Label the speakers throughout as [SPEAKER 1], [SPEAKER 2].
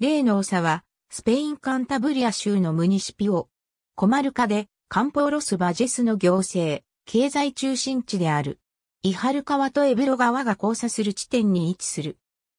[SPEAKER 1] 例の長は、スペインカンタブリア州のムニシピオ、コマルカで、
[SPEAKER 2] カンポロス・バジェスの行政、経済中心地である。イハル川とエブロ川が交差する地点に位置する。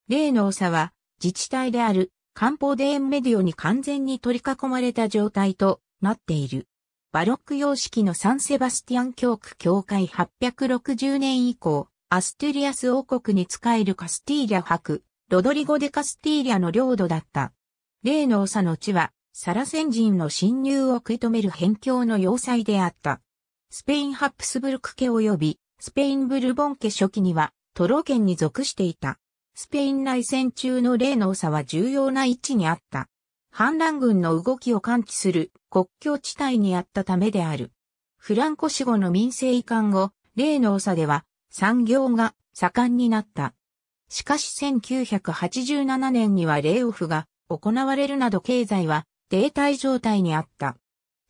[SPEAKER 2] 例の長は、自治体である、カンポデーンメディオに完全に取り囲まれた状態となっている。バロック様式のサンセバスティアン教区教会860年以降、アストゥリアス王国に仕えるカスティーリャ博。ロドリゴ・デ・カスティーリアの領土だった。例の長の地は、サラセン人の侵入を食い止める辺境の要塞であった。スペイン・ハプスブルク家及び、スペイン・ブルボン家初期には、トロ県に属していた。スペイン内戦中の例の長は重要な位置にあった。反乱軍の動きを感知する国境地帯にあったためである。フランコ死後の民政移管後、例の長では、産業が盛んになった。しかし1987年にはレイオフが行われるなど経済は停滞状態にあった。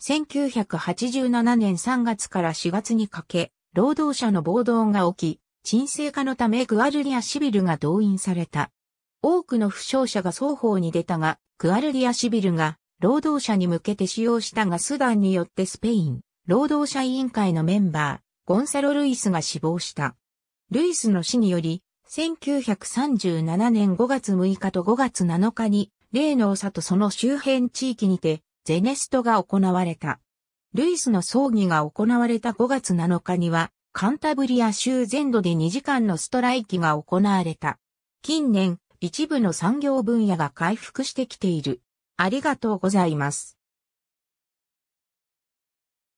[SPEAKER 2] 1987年3月から4月にかけ、労働者の暴動が起き、沈静化のためグアルリアシビルが動員された。多くの負傷者が双方に出たが、グアルリアシビルが労働者に向けて使用したがスダンによってスペイン、労働者委員会のメンバー、ゴンサロ・ルイスが死亡した。ルイスの死により、1937年5月6日と5月7日に、例の長とその周辺地域にて、ゼネストが行われた。ルイスの葬儀が行われた5月7日には、カンタブリア州全土で2時間のストライキが行われた。近年、一部の産業分野が回復し
[SPEAKER 1] てきている。ありがとうございます。